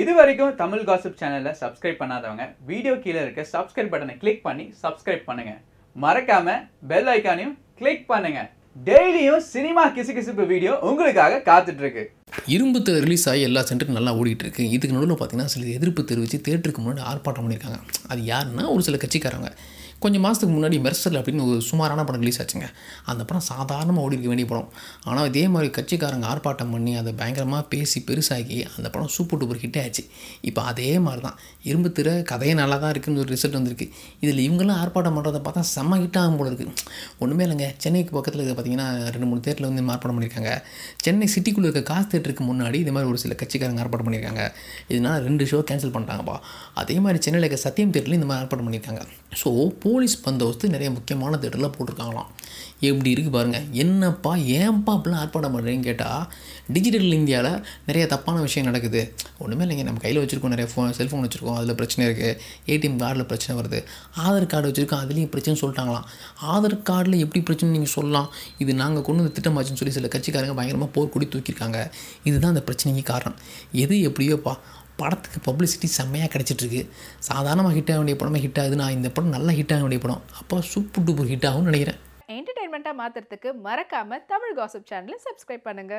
இது வரைக்கும் தமிழ் காசிப் சேனலில் சப்ஸ்கிரைப் பண்ணாதவங்க வீடியோ கீழே இருக்க சப்ஸ்கிரைப் பட்டனை கிளிக் பண்ணி சப்ஸ்கிரைப் பண்ணுங்க மறக்காம பெல் ஐக்கானையும் கிளிக் பண்ணுங்க டெய்லியும் சினிமா கிசுகிசுப்பு வீடியோ உங்களுக்காக காத்துட்டு இருக்கு இரும்பு ரிலீஸ் ஆகி எல்லா சென்டரும் நல்லா இருக்கு இதுக்கு நடுவில் பார்த்தீங்கன்னா சில எதிர்ப்பு தெரிவித்து தேட்டருக்கு முன்னாடி ஆர்ப்பாட்டம் பண்ணியிருக்காங்க அது யாருன்னா ஒரு சில கட்சிக்காரங்க கொஞ்சம் மாதத்துக்கு முன்னாடி மெர்சல் அப்படின்னு ஒரு சுமாரான படம் ரிலீஸ் ஆச்சுங்க அந்த படம் சாதாரணமாக ஓடிக்க வேண்டிய படம் ஆனால் இதே மாதிரி கட்சிக்காரங்க ஆர்ப்பாட்டம் பண்ணி அதை பயங்கரமாக பேசி பெருசாக்கி அந்த படம் சூப்பர் டூப்பர் ஹிட்டே ஆச்சு இப்போ அதே மாதிரி தான் இரும்பு திரை கதையே நல்லா தான் இருக்குதுன்னு ஒரு ரிசல்ட் வந்திருக்கு இதில் இவங்கெல்லாம் ஆர்ப்பாட்டம் பண்ணுறதை பார்த்தா செம்ம ஹிட் ஆகும் போல இருக்குது ஒன்றுமே இல்லைங்க சென்னைக்கு பக்கத்தில் இதை பார்த்தீங்கன்னா ரெண்டு மூணு தேட்டரில் வந்து ஆர்ப்பாட்டம் பண்ணியிருக்காங்க சென்னை சிட்டிக்குள்ளே இருக்க காசு தேட்டருக்கு முன்னாடி இது மாதிரி ஒரு சில கட்சிக்காரங்க ஏற்பாடு பண்ணியிருக்காங்க இதனால் ரெண்டு ஷோ கேன்சல் பண்ணிட்டாங்கப்பா அதே மாதிரி சென்னையில் இருக்க சத்தியம் தேட்டர்லையும் இந்த மாதிரி ஏற்பாடு பண்ணியிருக்காங்க ஸோ போலீஸ் பந்தோஸ்து நிறைய முக்கியமான தேட்டரில் போட்டிருக்காங்களாம் எப்படி இருக்குது பாருங்கள் என்னப்பா ஏன்ப்பா அப்படிலாம் ஆர்ப்பாட மாட்டேன்னு கேட்டால் டிஜிட்டல் இந்தியாவில் நிறைய தப்பான விஷயம் நடக்குது ஒன்றுமே இல்லைங்க நம்ம கையில் வச்சுருக்கோம் நிறைய ஃபோன் செல்ஃபோன் வச்சுருக்கோம் அதில் பிரச்சனை இருக்குது ஏடிஎம் கார்டில் பிரச்சனை வருது ஆதார் கார்டு வச்சுருக்கோம் அதுலேயும் பிரச்சனை சொல்லிட்டாங்களாம் ஆதார் கார்டில் எப்படி பிரச்சனை நீங்கள் சொல்லலாம் இது நாங்கள் கொண்டு வந்து திட்டமாச்சுன்னு சொல்லி சில கட்சிக்காரங்க பயங்கரமாக போர் கொடி தூக்கியிருக்காங்க இதுதான் அந்த பிரச்சனைக்கு காரணம் எது எப்படியோப்பா படத்துக்கு பப்ளிசிட்டி செம்மையாக கிடச்சிட்ருக்கு சாதாரணமாக ஹிட் ஆக வேண்டிய படமாக ஹிட் ஆகுதுன்னா இந்த படம் நல்லா ஹிட் ஆக வேண்டிய படம் அப்போ சூப்பர் டூப்பர் ஹிட் ஆகும்னு நினைக்கிறேன் கமெண்ட்டாக மாற்றுறதுக்கு மறக்காமல் தமிழ் காசப் சேனலை சப்ஸ்கிரைப் பண்ணுங்கள்